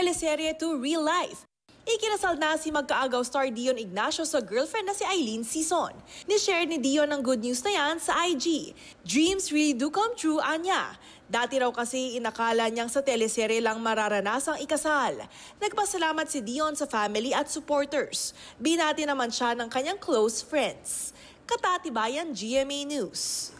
teleserye to real life. Ikinasal na si magkaagaw star Dion Ignacio sa girlfriend na si Eileen Sison. Nishare ni Dion ang good news na yan sa IG. Dreams really do come true, Anya. Dati raw kasi inakala niyang sa teleserye lang mararanas ang ikasal. Nagpasalamat si Dion sa family at supporters. Binati naman siya ng kanyang close friends. Katatibayan GMA News.